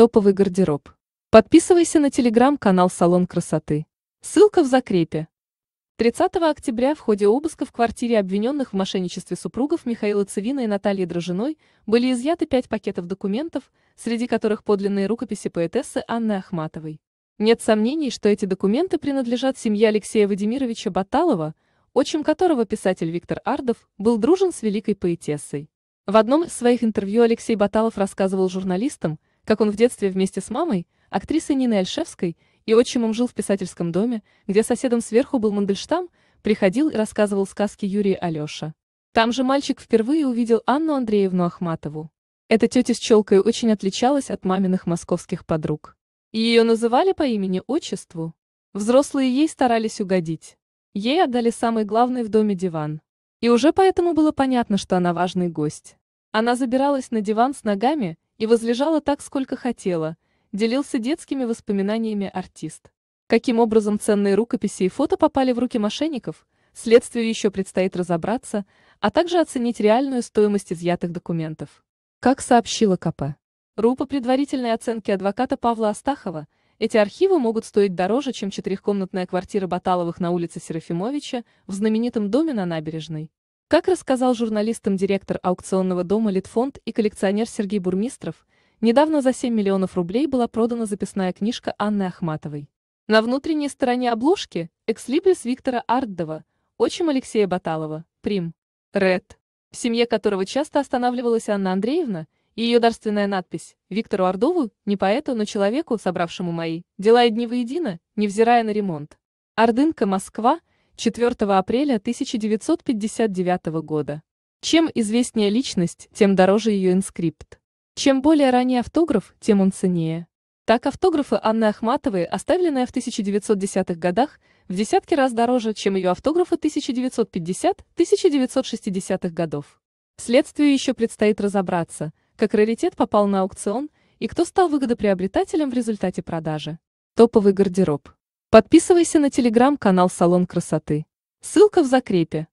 Топовый гардероб. Подписывайся на телеграм-канал «Салон красоты». Ссылка в закрепе. 30 октября в ходе обыска в квартире обвиненных в мошенничестве супругов Михаила Цивина и Натальи Дрожиной были изъяты пять пакетов документов, среди которых подлинные рукописи поэтессы Анны Ахматовой. Нет сомнений, что эти документы принадлежат семье Алексея Вадимировича Баталова, отчим которого писатель Виктор Ардов был дружен с великой поэтессой. В одном из своих интервью Алексей Баталов рассказывал журналистам, как он в детстве вместе с мамой, актрисой Ниной Альшевской, и отчимом жил в писательском доме, где соседом сверху был Мандельштам, приходил и рассказывал сказки Юрия Алёша. Там же мальчик впервые увидел Анну Андреевну Ахматову. Эта тетя с челкой очень отличалась от маминых московских подруг. Ее называли по имени-отчеству. Взрослые ей старались угодить. Ей отдали самый главный в доме диван. И уже поэтому было понятно, что она важный гость. Она забиралась на диван с ногами и возлежала так, сколько хотела, делился детскими воспоминаниями артист. Каким образом ценные рукописи и фото попали в руки мошенников, следствию еще предстоит разобраться, а также оценить реальную стоимость изъятых документов. Как сообщила КП. РУ предварительной оценки адвоката Павла Астахова, эти архивы могут стоить дороже, чем четырехкомнатная квартира Баталовых на улице Серафимовича в знаменитом доме на набережной. Как рассказал журналистам директор аукционного дома «Литфонд» и коллекционер Сергей Бурмистров, недавно за 7 миллионов рублей была продана записная книжка Анны Ахматовой. На внутренней стороне обложки – экслибрис Виктора Ардова, отчим Алексея Баталова, прим. Ред, в семье которого часто останавливалась Анна Андреевна, и ее дарственная надпись «Виктору Ардову, не поэту, но человеку, собравшему мои, дела и дни воедино, невзирая на ремонт». Ордынка, Москва – 4 апреля 1959 года. Чем известнее личность, тем дороже ее инскрипт. Чем более ранний автограф, тем он ценнее. Так автографы Анны Ахматовой, оставленные в 1910-х годах, в десятки раз дороже, чем ее автографы 1950-1960-х годов. Следствию еще предстоит разобраться, как раритет попал на аукцион и кто стал выгодоприобретателем в результате продажи. Топовый гардероб. Подписывайся на телеграм-канал «Салон красоты». Ссылка в закрепе.